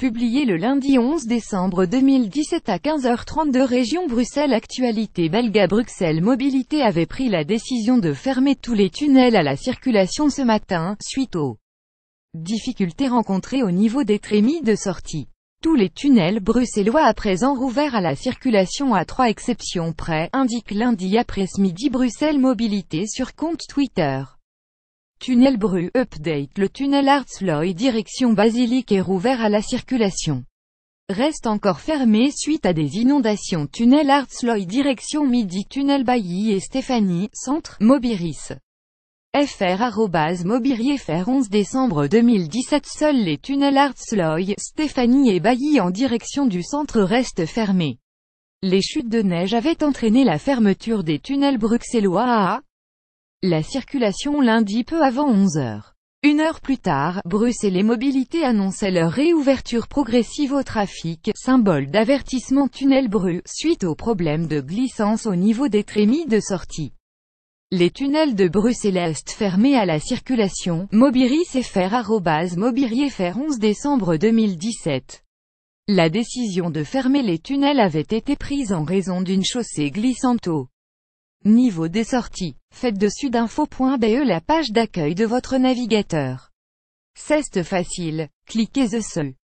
Publié le lundi 11 décembre 2017 à 15h32 Région Bruxelles Actualité belga Bruxelles Mobilité avait pris la décision de fermer tous les tunnels à la circulation ce matin, suite aux difficultés rencontrées au niveau des trémies de sortie. Tous les tunnels bruxellois à présent rouverts à la circulation à trois exceptions près, indique lundi après-midi Bruxelles Mobilité sur compte Twitter. Tunnel Bru Update Le tunnel Artsloy direction Basilique est rouvert à la circulation. Reste encore fermé suite à des inondations Tunnel Artsloy direction Midi Tunnel Bailly et Stéphanie, Centre, Mobiris. Fr. Mobiri Fr 11 décembre 2017 Seuls les tunnels Artsloy, Stéphanie et Bailly en direction du centre restent fermés. Les chutes de neige avaient entraîné la fermeture des tunnels bruxellois à la circulation lundi peu avant 11 heures. Une heure plus tard, Bruxelles et Mobilité annonçaient leur réouverture progressive au trafic, symbole d'avertissement tunnel brux, suite aux problèmes de glissance au niveau des trémies de sortie. Les tunnels de Bruxelles-Est fermés à la circulation, Mobiris et fer, Mobirier fer 11 décembre 2017. La décision de fermer les tunnels avait été prise en raison d'une chaussée glissante au Niveau des sorties. Faites dessus d'info.be la page d'accueil de votre navigateur. Ceste facile. Cliquez The